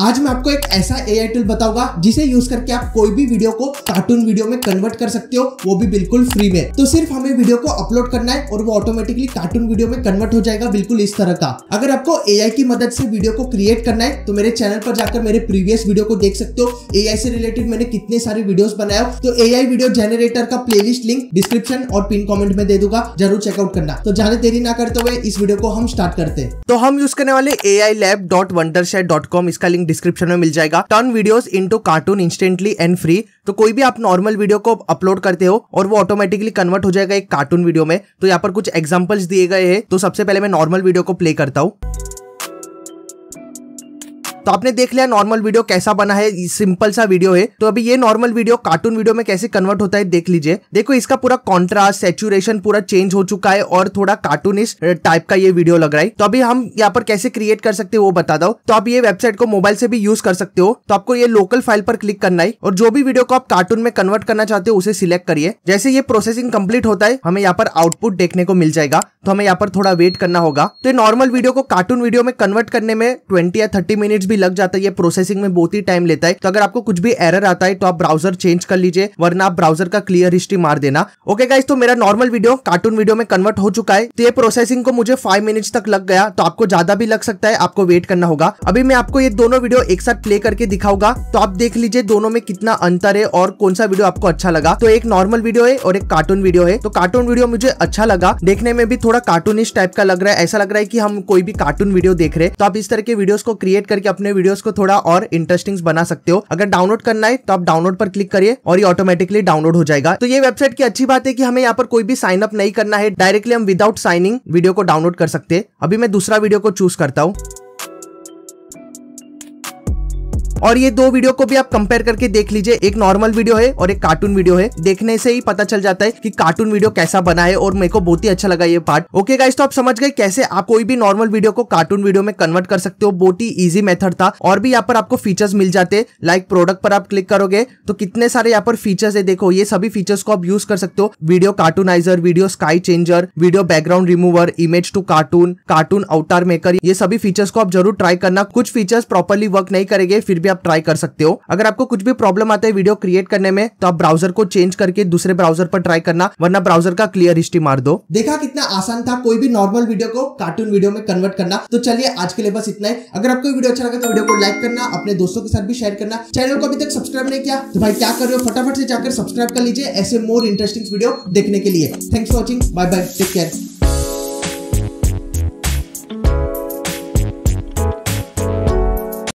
आज मैं आपको एक ऐसा ए आई टूल बताऊंगा जिसे यूज करके आप कोई भी वीडियो को कार्टून वीडियो में कन्वर्ट कर सकते हो वो भी बिल्कुल फ्री में तो सिर्फ हमें वीडियो को अपलोड करना है और वो ऑटोमेटिकली कार्टून वीडियो में कन्वर्ट हो जाएगा बिल्कुल इस तरह का अगर आपको ए की मदद से वीडियो को क्रिएट करना है तो मेरे चैनल पर जाकर मेरे प्रीवियस वीडियो को देख सकते हो ए से रिलेटेड मैंने कितने सारे वीडियो बनाए तो ए वीडियो जनरेटर का प्ले लिंक डिस्क्रिप्शन और पिन कॉमेंट में दे दूंगा जरूर चेकआउट करना तो ज्यादा देरी ना करते हुए इस वीडियो को हम स्टार्ट करते तो हम यूज करने वाले A I lab dot Wondershare dot com इसका लिंक डिस्क्रिप्शन में मिल जाएगा turn videos into cartoon instantly and free तो कोई भी आप नॉर्मल वीडियो को अपलोड करते हो और वो ऑटोमेटिकली कन्वर्ट हो जाएगा एक कार्टून वीडियो में तो यहाँ पर कुछ एग्जाम्पल्स दिए गए हैं तो सबसे पहले मैं नॉर्मल वीडियो को प्ले करता हूँ तो आपने देख लिया नॉर्मल वीडियो कैसा बना है सिंपल सा वीडियो है तो अभी ये नॉर्मल वीडियो कार्टून वीडियो में कैसे कन्वर्ट होता है देख लीजिए देखो इसका पूरा कॉन्ट्रास्ट सेचुरेशन पूरा चेंज हो चुका है और थोड़ा कार्टूनिश टाइप का ये वीडियो लग रहा है तो अभी हम यहाँ पर कैसे क्रिएट कर सकते हो वो बता दो तो आप ये वेबसाइट को मोबाइल से भी यूज कर सकते हो तो आपको ये लोकल फाइल पर क्लिक करना है और जो भी वीडियो को आप कार्टून में कन्वर्ट करना चाहते हो उसे सिलेक्ट करिए जैसे ये प्रोसेसिंग कंप्लीट होता है हमें यहाँ पर आउटपुट देखने को मिल जाएगा तो हमें यहाँ पर थोड़ा वेट करना होगा तो ये नॉर्मल वीडियो को कार्टून वीडियो में कन्वर्ट करने में ट्वेंटी या थर्टी मिनट्स भी लग जाता है ये प्रोसेसिंग में बहुत ही टाइम लेता है तो अगर आपको कुछ भी एरर आता है तो आप ब्राउजर चेंज कर लीजिए वरना आप ब्राउजर का क्लियर हिस्ट्री मार देना ओके गाइज तो मेरा नॉर्मल वीडियो कार्टून वीडियो में कन्वर्ट हो चुका है तो ये प्रोसेसिंग को मुझे फाइव मिनट्स तक लग गया तो आपको ज्यादा भी लग सकता है आपको वेट करना होगा अभी मैं आपको ये दोनों वीडियो एक साथ प्ले करके दिखाऊंगा तो आप देख लीजिए दोनों में कितना अंतर है और कौन सा वीडियो आपको अच्छा लगा तो एक नॉर्मल वीडियो है और एक कार्टून वीडियो है तो कार्टून वीडियो मुझे अच्छा लगा देखने में भी थोड़ा कार्टूनिश टाइप का लग रहा है ऐसा लग रहा है कि हम कोई भी कार्टून वीडियो देख रहे हैं तो आप इस तरह के वीडियोस को क्रिएट करके अपने वीडियोस को थोड़ा और इंटरेस्टिंग बना सकते हो अगर डाउनलोड करना है तो आप डाउनलोड पर क्लिक करिए और ये ऑटोमेटिकली डाउनलोड हो जाएगा तो ये वेबसाइट की अच्छी बात है कि हमें यहाँ पर कोई भी साइन अप नहीं करना है डायरेक्टली हम विदाउट साइनिंग वीडियो को डाउनलोड कर सकते हैं अभी मैं दूसरा वीडियो को चूज करता हूँ और ये दो वीडियो को भी आप कंपेयर करके देख लीजिए एक नॉर्मल वीडियो है और एक कार्टून वीडियो है देखने से ही पता चल जाता है कि कार्टून वीडियो कैसा बना है और मेरे को बहुत ही अच्छा लगा ये पार्ट ओके गाइस तो आप समझ गए कैसे आप कोई भी नॉर्मल वीडियो को कार्टून वीडियो में कन्वर्ट कर सकते हो बहुत ही ईजी मेथड था और भी यहाँ पर आपको फीचर्स मिल जाते लाइक प्रोडक्ट पर आप क्लिक करोगे तो कितने सारे यहाँ पर फीचर्स है देखो ये सभी फीचर्स को आप यूज कर सकते हो video cartoonizer video sky changer video background remover image to cartoon cartoon avatar maker ये सभी फीचर्स को आप जरूर ट्राई करना कुछ फीचर्स प्रॉपरली वर्क नहीं करेंगे फिर भी भी आप ट्राई कर सकते हो अगर आपको कुछ भी प्रॉब्लम आता है वीडियो क्रिएट करने में तो आप ब्राउजर को चेंज करके दूसरे ब्राउजर पर ट्राई करना वरना ब्राउजर का क्लियर हिस्ट्री मार दो देखा कितना आसान था कोई भी नॉर्मल वीडियो को कार्टून वीडियो में कन्वर्ट करना तो चलिए आज के लिए बस इतना ही अगर आपको वीडियो अच्छा लगा तो वीडियो को लाइक करना अपने दोस्तों के साथ भी शेयर करना चैनल को अभी तक सब्सक्राइब नहीं किया तो भाई क्या कर रहे हो फटाफट से जाकर सब्सक्राइब कर लीजिए ऐसे मोर इंटरेस्टिंग वीडियो देखने के लिए thanks for watching bye bye take care